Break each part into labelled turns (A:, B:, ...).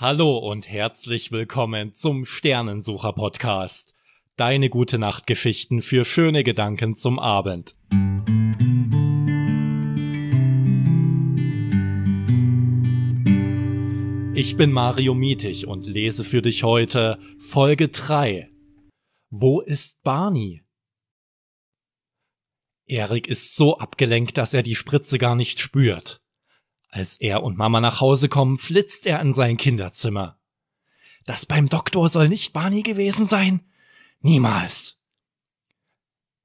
A: Hallo und herzlich willkommen zum Sternensucher Podcast. Deine gute Nachtgeschichten für schöne Gedanken zum Abend. Ich bin Mario Mietig und lese für dich heute Folge 3. Wo ist Barney? Erik ist so abgelenkt, dass er die Spritze gar nicht spürt. Als er und Mama nach Hause kommen, flitzt er in sein Kinderzimmer. Das beim Doktor soll nicht Barney gewesen sein? Niemals.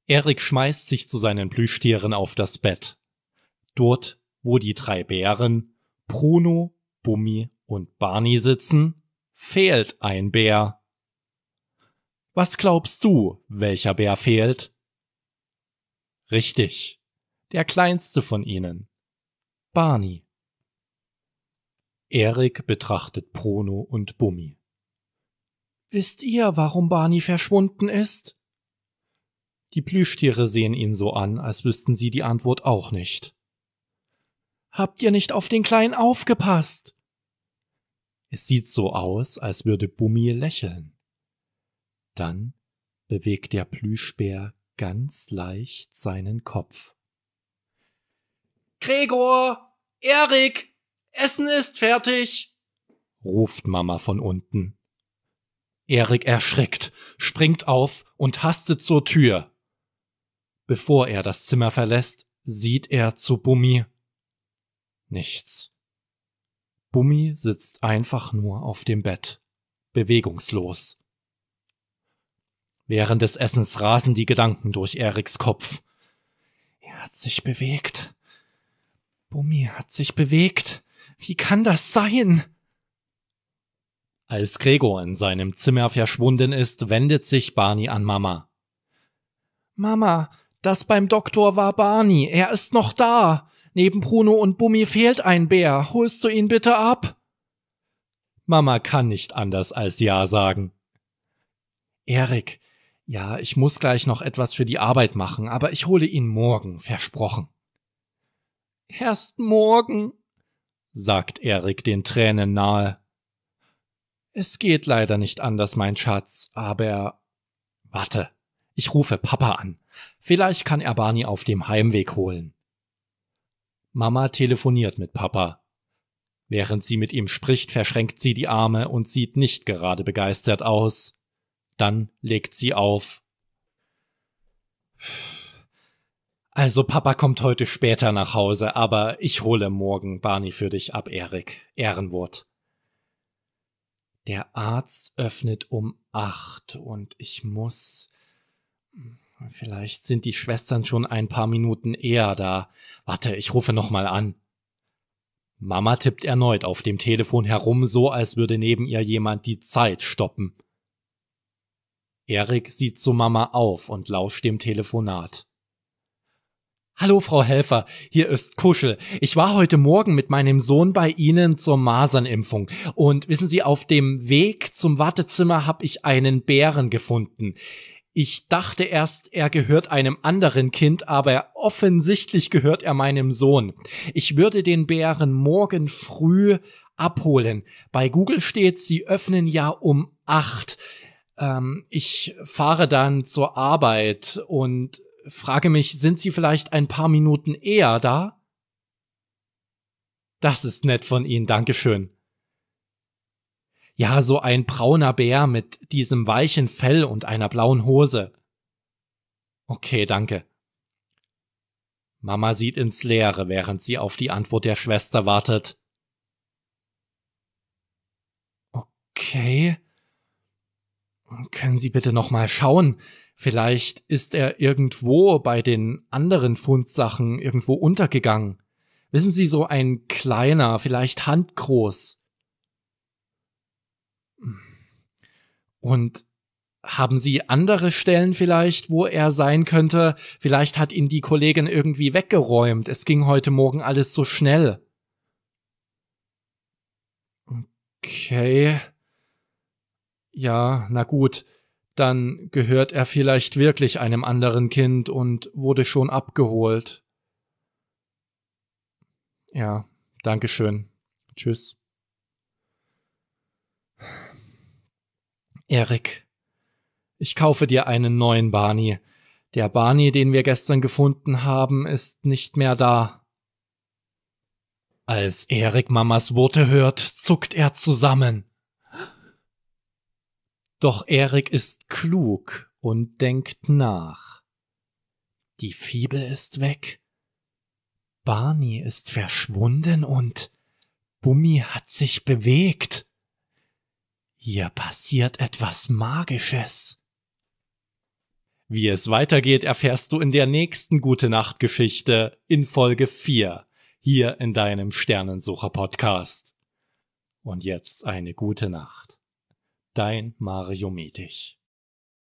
A: Erik schmeißt sich zu seinen Plüschtieren auf das Bett. Dort, wo die drei Bären, Bruno, Bummi und Barney sitzen, fehlt ein Bär. Was glaubst du, welcher Bär fehlt? Richtig, der kleinste von ihnen, Barney. Erik betrachtet Prono und Bummi. Wisst ihr, warum Barney verschwunden ist? Die Plüschtiere sehen ihn so an, als wüssten sie die Antwort auch nicht. Habt ihr nicht auf den Kleinen aufgepasst? Es sieht so aus, als würde Bummi lächeln. Dann bewegt der Plüschbär ganz leicht seinen Kopf. Gregor! Erik! Essen ist fertig, ruft Mama von unten. Erik erschrickt, springt auf und hastet zur Tür. Bevor er das Zimmer verlässt, sieht er zu Bummi nichts. Bummi sitzt einfach nur auf dem Bett, bewegungslos. Während des Essens rasen die Gedanken durch Eriks Kopf. Er hat sich bewegt. Bummi hat sich bewegt. Wie kann das sein? Als Gregor in seinem Zimmer verschwunden ist, wendet sich Barney an Mama. Mama, das beim Doktor war Barney. Er ist noch da. Neben Bruno und Bummi fehlt ein Bär. Holst du ihn bitte ab? Mama kann nicht anders als Ja sagen. Erik, ja, ich muss gleich noch etwas für die Arbeit machen, aber ich hole ihn morgen, versprochen. Erst morgen, sagt Erik den Tränen nahe. Es geht leider nicht anders, mein Schatz, aber. Warte, ich rufe Papa an. Vielleicht kann er Barney auf dem Heimweg holen. Mama telefoniert mit Papa. Während sie mit ihm spricht, verschränkt sie die Arme und sieht nicht gerade begeistert aus. Dann legt sie auf. Also Papa kommt heute später nach Hause, aber ich hole morgen Barney für dich ab, Erik. Ehrenwort. Der Arzt öffnet um acht und ich muss. Hm, vielleicht sind die Schwestern schon ein paar Minuten eher da. Warte, ich rufe nochmal an. Mama tippt erneut auf dem Telefon herum, so als würde neben ihr jemand die Zeit stoppen. Erik sieht zu Mama auf und lauscht dem Telefonat. Hallo, Frau Helfer, hier ist Kuschel. Ich war heute Morgen mit meinem Sohn bei Ihnen zur Masernimpfung. Und wissen Sie, auf dem Weg zum Wartezimmer habe ich einen Bären gefunden. Ich dachte erst, er gehört einem anderen Kind, aber offensichtlich gehört er meinem Sohn. Ich würde den Bären morgen früh abholen. Bei Google steht, sie öffnen ja um acht ähm, ich fahre dann zur Arbeit und frage mich, sind sie vielleicht ein paar Minuten eher da? Das ist nett von Ihnen, Dankeschön. Ja, so ein brauner Bär mit diesem weichen Fell und einer blauen Hose. Okay, danke. Mama sieht ins Leere, während sie auf die Antwort der Schwester wartet. Okay. Können Sie bitte noch mal schauen? Vielleicht ist er irgendwo bei den anderen Fundsachen irgendwo untergegangen. Wissen Sie, so ein kleiner, vielleicht handgroß. Und haben Sie andere Stellen vielleicht, wo er sein könnte? Vielleicht hat ihn die Kollegin irgendwie weggeräumt. Es ging heute Morgen alles so schnell. Okay. Ja, na gut dann gehört er vielleicht wirklich einem anderen Kind und wurde schon abgeholt. Ja, Dankeschön. Tschüss. Erik, ich kaufe dir einen neuen Barney. Der Barney, den wir gestern gefunden haben, ist nicht mehr da. Als Erik Mamas Worte hört, zuckt er zusammen. Doch Erik ist klug und denkt nach. Die Fibel ist weg. Barney ist verschwunden und Bummi hat sich bewegt. Hier passiert etwas Magisches. Wie es weitergeht, erfährst du in der nächsten Gute Nacht Geschichte in Folge 4 hier in deinem Sternensucher Podcast. Und jetzt eine gute Nacht dein Mario Metich.